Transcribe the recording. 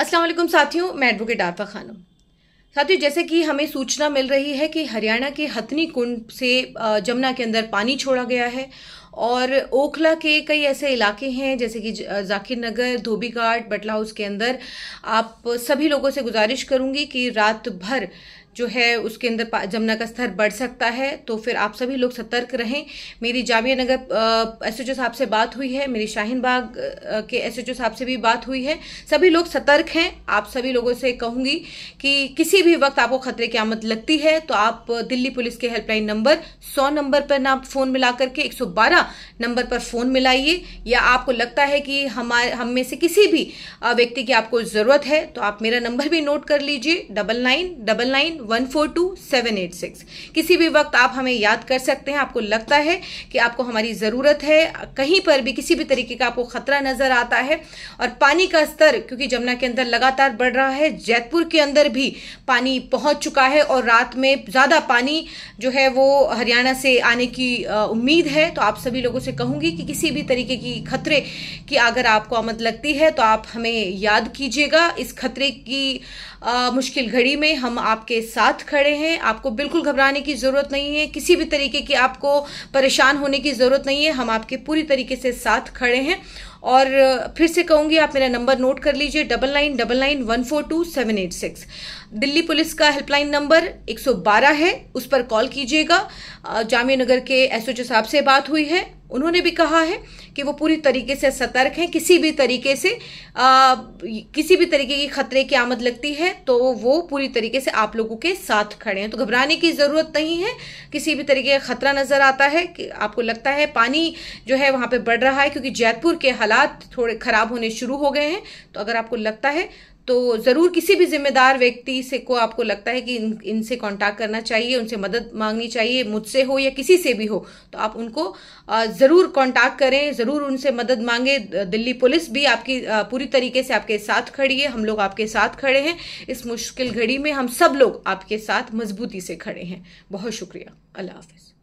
अस्सलाम वालेकुम साथियों मैं एडवोकेट आरफा खानम साथियों जैसे कि हमें सूचना मिल रही है कि हरियाणा के हथनी कुंड से जमुना के अंदर पानी छोड़ा गया है और ओखला के कई ऐसे इलाके हैं जैसे कि जाकिर नगर धोबी घाट बटला हाउस के अंदर आप सभी लोगों से गुजारिश करूंगी कि रात भर जो है उसके अंदर जमुना का स्तर बढ़ सकता है तो फिर आप सभी लोग सतर्क रहें मेरी जामिया नगर एस एच साहब से बात हुई है मेरी शाहीन बाग के एस एच साहब से भी बात हुई है सभी लोग सतर्क हैं आप सभी लोगों से कहूँगी कि किसी भी वक्त आपको खतरे की आमद लगती है तो आप दिल्ली पुलिस के हेल्पलाइन नंबर सौ नंबर पर ना फ़ोन मिला करके एक नंबर पर फ़ोन मिलाइए या आपको लगता है कि हमारे हम में से किसी भी व्यक्ति की आपको ज़रूरत है तो आप मेरा नंबर भी नोट कर लीजिए double nine double nine one four two seven eight six किसी भी वक्त आप हमें याद कर सकते हैं आपको लगता है कि आपको हमारी ज़रूरत है कहीं पर भी किसी भी तरीके का आपको ख़तरा नज़र आता है और पानी का स्तर क्योंकि जमुना के अंदर लगातार बढ़ रहा है जैतपुर के अंदर भी पानी पहुंच चुका है और रात में ज़्यादा पानी जो है वो हरियाणा से आने की उम्मीद है तो आप सभी सभी लोगों से कहूंगी कि किसी भी तरीके की खतरे की अगर आपको आमद लगती है तो आप हमें याद कीजिएगा इस खतरे की आ, मुश्किल घड़ी में हम आपके साथ खड़े हैं आपको बिल्कुल घबराने की ज़रूरत नहीं है किसी भी तरीके की आपको परेशान होने की ज़रूरत नहीं है हम आपके पूरी तरीके से साथ खड़े हैं और फिर से कहूँगी आप मेरा नंबर नोट कर लीजिए double nine double nine one four two seven eight six Delhi police का हेल्पलाइन नंबर 112 है उस पर कॉल कीजिएगा जामिया नगर के एसओजी साहब से बात हुई है उन्होंने भी कहा है कि वो पूरी तरीके से सतर्क हैं किसी भी तरीके से आ, किसी भी तरीके की खतरे की आमद लगती है तो वो पूरी तरीके से आप लोगों के साथ खड़े हैं तो घबराने की ज़रूरत नहीं है किसी भी तरीके का खतरा नज़र आता है कि आपको लगता है पानी जो है वहाँ पर बढ़ रहा है क्योंकि जयपुर के हालात थोड़े ख़राब होने शुरू हो गए हैं तो अगर आपको लगता है तो ज़रूर किसी भी जिम्मेदार व्यक्ति से को आपको लगता है कि इन इनसे कांटेक्ट करना चाहिए उनसे मदद मांगनी चाहिए मुझसे हो या किसी से भी हो तो आप उनको ज़रूर कांटेक्ट करें ज़रूर उनसे मदद मांगे दिल्ली पुलिस भी आपकी पूरी तरीके से आपके साथ खड़ी है हम लोग आपके साथ खड़े हैं इस मुश्किल घड़ी में हम सब लोग आपके साथ मजबूती से खड़े हैं बहुत शुक्रिया अल्लाह हाफिज़